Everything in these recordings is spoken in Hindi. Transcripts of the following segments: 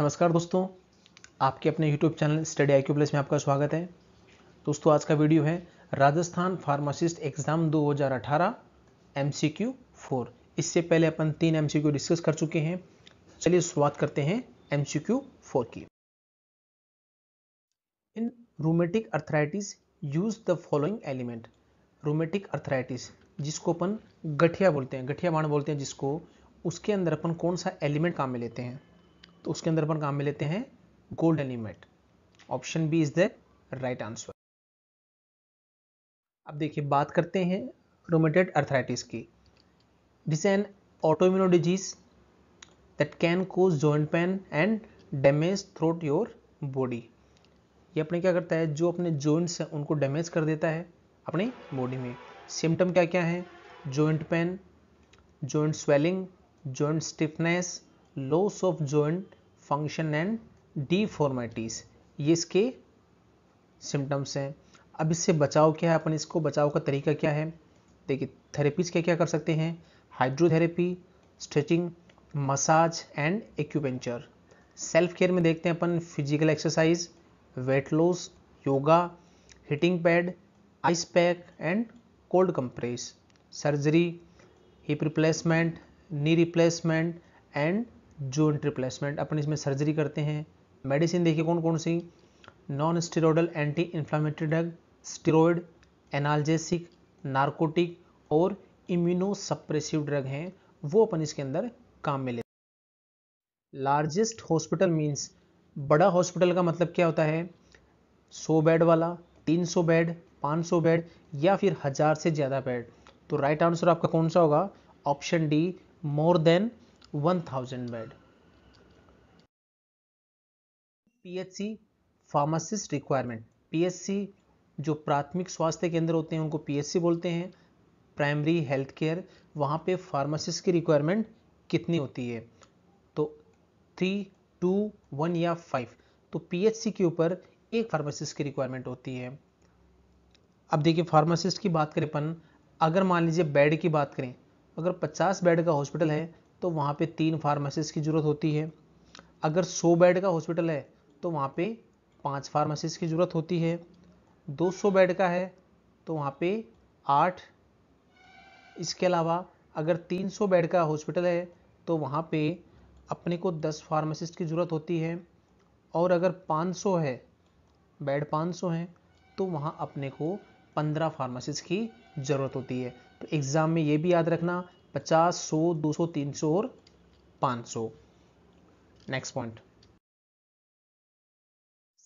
नमस्कार दोस्तों आपके अपने YouTube channel study I plus में आपका स्वागत है दोस्तों आज का वीडियो है राजस्थान फार्मासिस्ट एग्जाम 2018 एमसीक्यू 4 इससे पहले अपन तीन एमसीक्यू डिस्कस कर चुके हैं चलिए शुरुआत करते हैं एमसीक्यू 4 की in rheumatic arthritis use the following element rheumatic arthritis जिसको अपन गठिया बोलते हैं गठिया बाण बोलते हैं जिसको उसके अंदर अपन कौन सा एलिमेंट काम में लेते हैं तो उसके अंदर अपन काम में लेते हैं gold element option B is the right answer अब देखिए बात करते हैं रोमेटेड अर्थराइटिस की this an autoimmune disease that can cause joint pain and damage throughout your body ये अपने क्या करता है जो अपने जॉइंट्स हैं उनको डैमेज कर देता है अपने बॉडी में सिम्टम क्या क्या है joint pain joint swelling joint stiffness loss of joint function and deformities ये इसके सिम्टम्स हैं अब इससे बचाव क्या है अपन इसको बचाव का तरीका क्या है देखिए थेरेपीज क्या क्या कर सकते हैं hydrotherapy stretching massage and acupuncture self care में देखते हैं अपन physical exercise weight loss yoga heating pad ice pack and cold compress surgery hip replacement knee replacement and joint replacement अपन इसमें सर्जरी करते हैं मेडिसिन देखिए कौन कौन सी non steroidal anti inflammatory drug steroid analgesic narcotic और इम्यूनोसप्रेसिव ड्रग हैं वो अपन इसके अंदर काम में लेते लार्जेस्ट हॉस्पिटल मीन्स बड़ा हॉस्पिटल का मतलब क्या होता है सौ बेड वाला तीन सौ बेड पाँच सौ बेड या फिर हज़ार से ज़्यादा बेड तो राइट right आंसर आपका कौन सा होगा option D more than 1000 bed PHC pharmacist requirement PHC जो प्राथमिक स्वास्थ्य केंद्र होते हैं उनको पीएचसी बोलते हैं प्राइमरी हेल्थ केयर वहाँ पे फार्मासिस्ट की रिक्वायरमेंट कितनी होती है तो थ्री टू वन या फाइव तो पीएचसी के ऊपर एक फार्मासिस्ट की रिक्वायरमेंट होती है अब देखिए फार्मासिस्ट की बात करें अपन अगर मान लीजिए बेड की बात करें अगर 50 बेड का हॉस्पिटल है तो वहाँ पे तीन फार्मासिस्ट की ज़रूरत होती है अगर सौ बेड का हॉस्पिटल है तो वहाँ पे पाँच फार्मासिस्ट की ज़रूरत होती है 200 बेड का है तो वहाँ पे आठ इसके अलावा अगर 300 बेड का हॉस्पिटल है तो वहाँ पे अपने को 10 फार्मासिस्ट की ज़रूरत होती है और अगर 500 है बेड 500 हैं तो वहाँ अपने को 15 फार्मासिस्ट की ज़रूरत होती है तो एग्ज़ाम में ये भी याद रखना पचास सौ दो सौ तीन सौ और पाँच सौ next point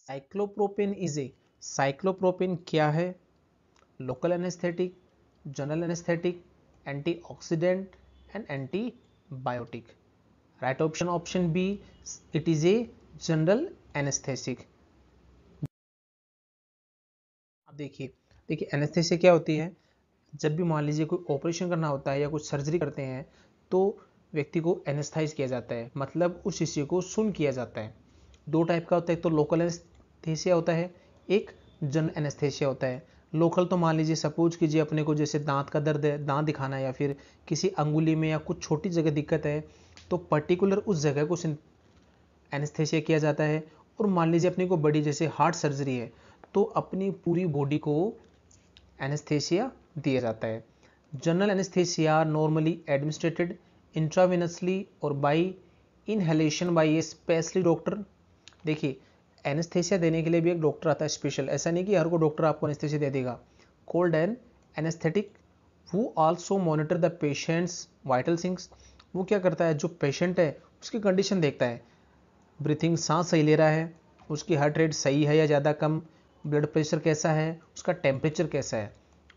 cyclopropane is a cyclopropane क्या है local anaesthetic general anaesthetic antioxidant and antibiotic right option option B it is a general anaesthetic अब देखिए देखिए एनेस्थेसिया क्या होती है जब भी मान लीजिए कोई ऑपरेशन करना होता है या कुछ सर्जरी करते हैं तो व्यक्ति को एनेस्थाइज किया जाता है मतलब उस हिस्से को सुन किया जाता है दो टाइप का होता है एक तो लोकल एनेस्थेसिया होता है एक जन एनेस्थेसिया होता है लोकल तो मान लीजिए सपोज कीजिए अपने को जैसे दांत का दर्द है दांत दिखाना है या फिर किसी अंगुली में या कुछ छोटी जगह दिक्कत है तो पर्टिकुलर उस जगह को एनेस्थेसिया किया जाता है और मान लीजिए अपने को बड़ी जैसे हार्ट सर्जरी है तो अपनी पूरी बॉडी को एनेस्थेसिया दिया जाता है general anaesthesia normally administered intravenously और by inhalation by a specially doctor देखिए एनेस्थेसिया देने के लिए भी एक डॉक्टर आता है स्पेशल ऐसा नहीं कि हर को डॉक्टर आपको एनेस्थेसिया दे देगा कोल्ड एंड एनेस्थेटिक वो also monitor the patient's vital signs वो क्या करता है जो पेशेंट है उसकी कंडीशन देखता है ब्रीथिंग सांस सही ले रहा है उसकी हार्ट रेट सही है या ज़्यादा कम ब्लड प्रेशर कैसा है उसका टेम्परेचर कैसा है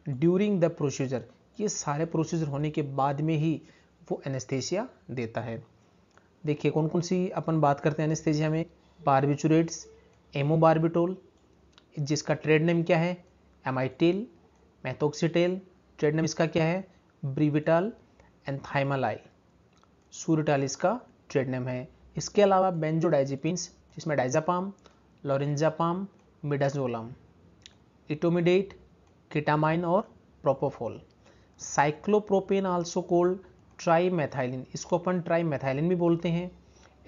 ड्यूरिंग द प्रोसीजर ये सारे प्रोसीजर होने के बाद में ही वो एनेस्थेसिया देता है देखिए कौन कौन सी अपन बात करते हैं एनेस्थेसिया में बारबिचुरेट्स एमोबार्बिटोल जिसका ट्रेड नेम क्या है एमाइटेल मैथोक्सीटेल ट्रेड नेम इसका क्या है ब्रिविटाल एंड सूरिटाल इसका ट्रेड नेम है इसके अलावा बेंजोडाइजेपिन्स जिसमें diazepam lorazepam midazolam etomidate ketamine और propofol cyclopropane also called trimethylene इसको अपन ट्राईमेथाइलिन भी बोलते हैं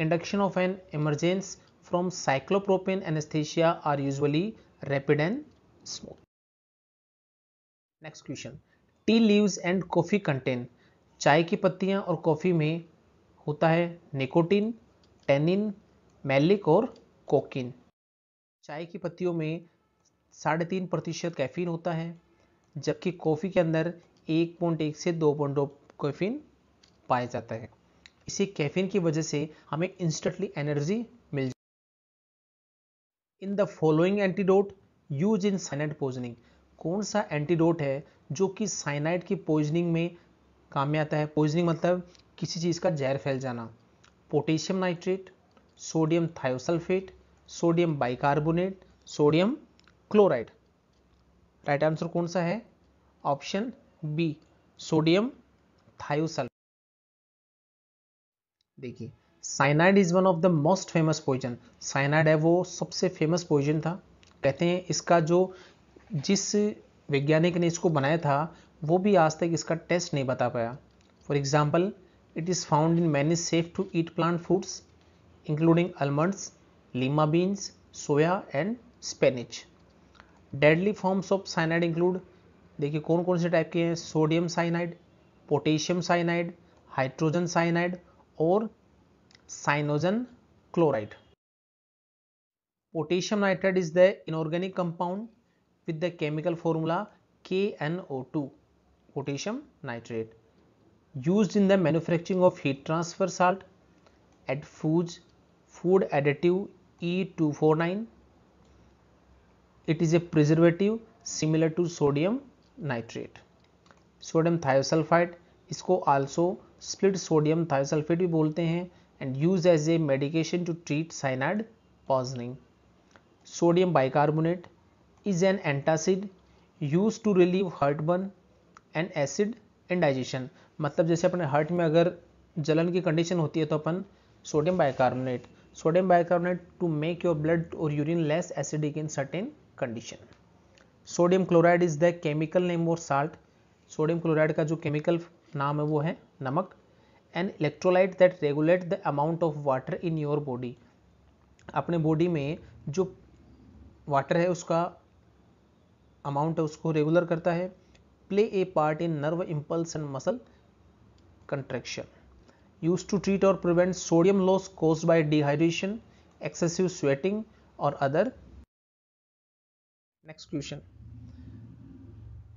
induction of an emergence from cyclopropane anaesthesia are usually rapid and smooth next question tea leaves and coffee contain चाय की पत्तियां और कॉफ़ी में होता है निकोटिन टेनिन मैलिक और कोकिन चाय की पत्तियों में साढ़े तीन प्रतिशत कैफीन होता है जबकि कॉफ़ी के अंदर एक पॉइंट एक से दो पॉइंट दो कैफीन पाया जाता है इसी कैफीन की वजह से हमें इंस्टेंटली एनर्जी मिल in the following antidote use in cyanide poisoning कौन सा एंटीडोट है जो कि साइनाइड की पॉइजनिंग में काम में आता है पोइजनिंग मतलब किसी चीज़ का जहर फैल जाना potassium nitrate sodium thiosulphate sodium bicarbonate sodium chloride right answer कौन सा है ऑप्शन बी सोडियम थायोसल्फेट देखिए cyanide is one of the most famous poison cyanide है वो सबसे फेमस पॉइजन था कहते हैं इसका जो जिस वैज्ञानिक ने इसको बनाया था वो भी आज तक इसका टेस्ट नहीं बता पाया for example it is found in many safe to eat plant foods including almonds lima beans soya and spinach deadly forms of cyanide include देखिए कौन कौन से टाइप के हैं sodium cyanide potassium cyanide hydrogen cyanide और cyanogen chloride potassium nitrite is the inorganic compound with the chemical formula K N O two potassium nitrate manufacturing of heat transfer salt at fuse food additive E to four nine it is a preservative similar to sodium nitrate sodium thiosulphide इसको आल्सो स्प्लिट सोडियम थायोसल्फेट भी बोलते हैं and use as a medication to treat cyanide poisoning sodium bicarbonate is an antacid use to relieve burn and acid and digestion मतलब जैसे अपने हार्ट में अगर जलन की कंडीशन होती है तो अपन sodium bicarbonate sodium bicarbonate to make your blood और urine less acidic in certain condition sodium chloride is the chemical name और साल्ट सोडियम क्लोराइड का जो केमिकल नाम है वो है नमक and electrolyte that regulate the amount of water in your body अपने बॉडी में जो वाटर है उसका अमाउंट है उसको रेगुलर करता है play a part in nerve impulse and muscle contraction use to treat और prevent sodium loss cause by dehydration excessive sweating और other Next question.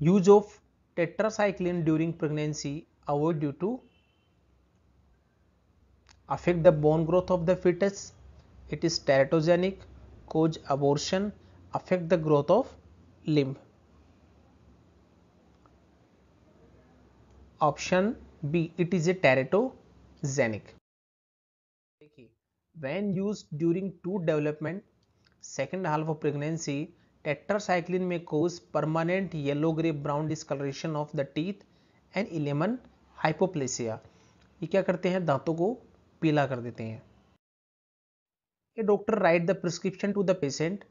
Use of tetracycline during pregnancy avoid due to affect the bone growth of the fetus. It is teratogenic, cause abortion, affect the growth of limb. Option B. It is a teratogenic. When used during two development, second half of pregnancy, tetracycline may cause permanent yellow grey brown discolouration of the teeth and इलेमन हाइपोप्लेसिया ये क्या करते हैं दांतों को पीला कर देते हैं a doctor write the prescription to the patient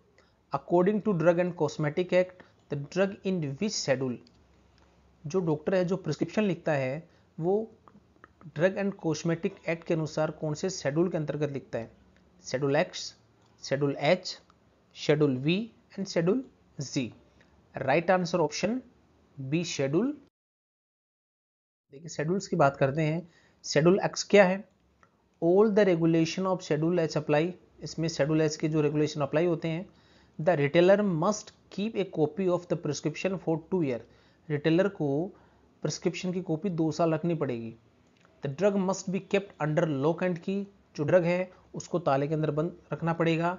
according to drug and cosmetic act the drug in which schedule जो डॉक्टर है जो प्रिस्क्रिप्शन लिखता है वो ड्रग एंड कॉस्मेटिक एक्ट के अनुसार कौन से शेड्यूल के अंतर्गत लिखता है schedule X schedule H schedule V and schedule Z. Right answer option B schedule देखिए शेड्यूल्स की बात करते हैं शेड्यूल एक्स क्या है all the regulation of schedule H apply इसमें शेड्यूल एच के जो रेगुलेशन अप्लाई होते हैं the retailer must keep a copy of the prescription for two year retailer को प्रिस्क्रिप्शन की कॉपी दो साल रखनी पड़ेगी the drug must be kept under lock and key जो ड्रग है उसको ताले के अंदर बंद रखना पड़ेगा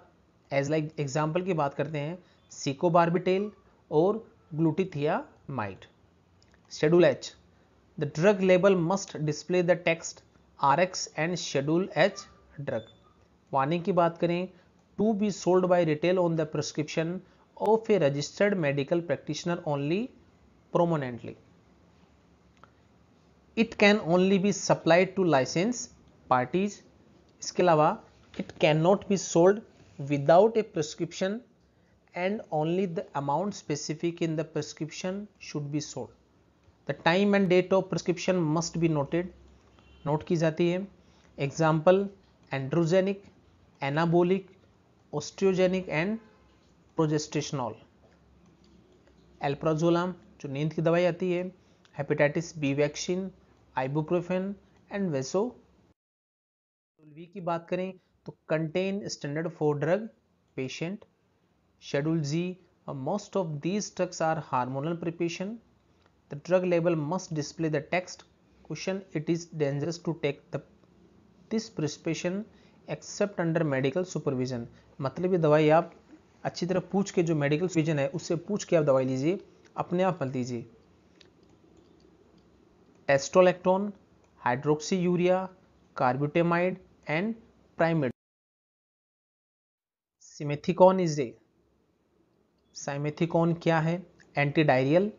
एज लाइक एग्जाम्पल की बात करते हैं सिकोबार्बिटेल और glutethimide schedule H the drug label must display the text R X and schedule H drug warning की बात करें to be sold by retail on the prescription of a registered medical practitioner only prominently it can only be supplied to licence parties इसके अलावा it can not be sold without a prescription and only the amount specific in the prescription should be sold. The time and date of prescription must be noted. note ki jati hai example androgenic anabolic osteogenic and progestational alprazolam jo neend ki dawai aati hai hepatitis b vaccine ibuprofen and vaso V की बात करें तो contain standard for drug patient schedule G most of these drugs are hormonal preparation the drug level must display the text question it is dangerous to take the this preparation except under medical supervision मतलब ये दवाई आप अच्छी तरह पूछ के जो मेडिकल सुपरविजन है उससे पूछ के आप दवाई लीजिए अपने आप मत दीजिए testolactone hydroxy urea carbutamide and primate simethicone is a simethicone क्या है anti diarrhoeal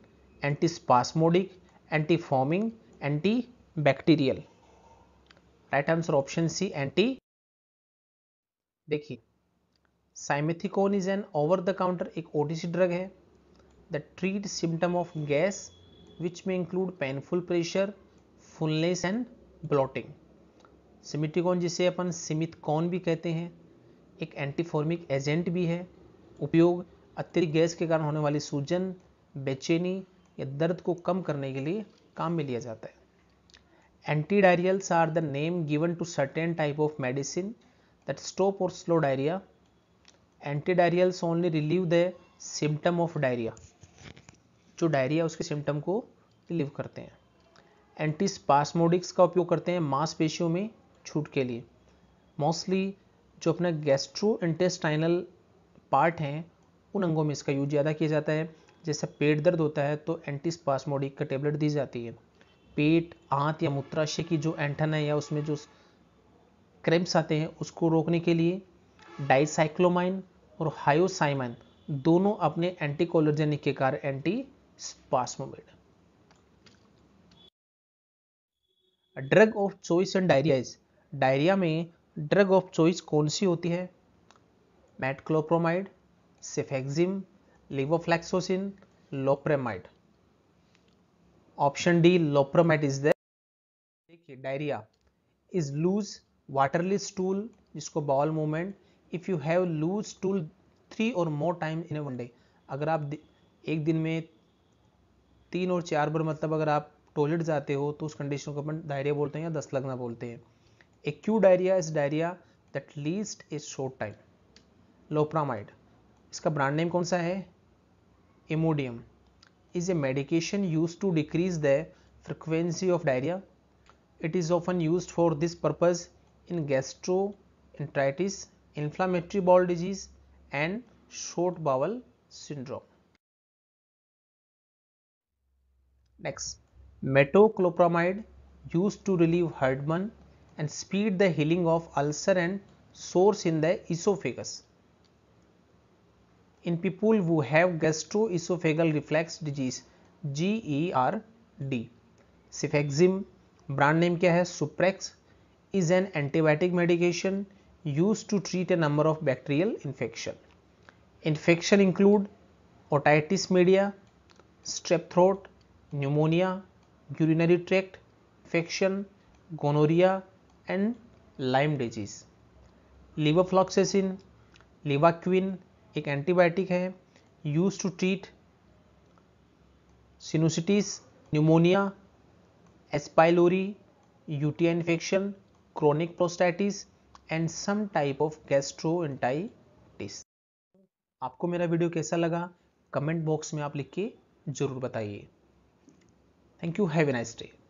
anti spasmodic anti foaming anti bacterial right answer option C anti देखिए simethicone is an over the counter एक ओटीसी ड्रग है the treat symptom of gas which में include painful pressure fullness and bloating simethicone जिसे अपन सिमित भी कहते हैं एक एंटीफॉर्मिक एजेंट भी है उपयोग अतिरिक्त गैस के कारण होने वाली सूजन बेचैनी या दर्द को कम करने के लिए काम में लिया जाता है anti diarrhoeals are the name given to certain type of medicine stop और slow diarrhoea anti diarrhoeals only relieve the symptom of diarrhoea जो डायरिया उसके सिम्टम को रिलीव करते हैं एंटी स्पासमोडिक्स का उपयोग करते हैं मांसपेशियों में छूट के लिए मोस्टली जो अपना गैस्ट्रो इंटेस्टाइनल पार्ट हैं उन अंगों में इसका यूज ज़्यादा किया जाता है जैसे पेट दर्द होता है तो एंटीस्पास्मोडिक का टेबलेट दी जाती है पेट आंत या मूत्राशय की जो एंठन है या उसमें जो क्रेम्स आते हैं उसको रोकने के लिए डाइसाइक्लोमाइन और हायोसाइमाइन दोनों अपने एंटीकोलोजेनिक के कारण anti spasmodic drug of choice and diarrhoea diarrhoea में ड्रग ऑफ चॉइस कौन सी होती है metoclopramide cefixime levofloxacin loperamide option D loperamide is देखिए diarrhoea is loose watery stool जिसको bowel movement if you have loose stool three और more time in a one day अगर आप एक दिन में तीन और चार बार मतलब अगर आप टॉयलेट जाते हो तो उस कंडीशन को अपन डायरिया बोलते हैं या दस्त लगना बोलते हैं acute diarrhoea is diarrhoea that least a short time loperamide इसका ब्रांड नेम कौन सा है Imodium is a medication use to decrease the frequency of diarrhoea it is often use for this purpose in gastro enteritis inflammatory bowel disease and short bowel syndrome next metoclopramide use to relieve heartburn and speed the healing of ulcer and sores in the esophagus. In people who have gastroesophageal reflux disease GERD, cefixime brand name क्या है Suprax is an antibiotic medication use to treat a number of bacterial infection infection include otitis media strep throat pneumonia urinary tract infection gonorrhoea and Lyme disease Levofloxacin, Levaquin एक एंटीबायोटिक है use to treat pneumonia, pneumonia H pylori UTI infection chronic prostatitis and some type of gastroenteritis. आपको मेरा वीडियो कैसा लगा कमेंट बॉक्स में आप लिख के ज़रूर बताइए thank you have a nice day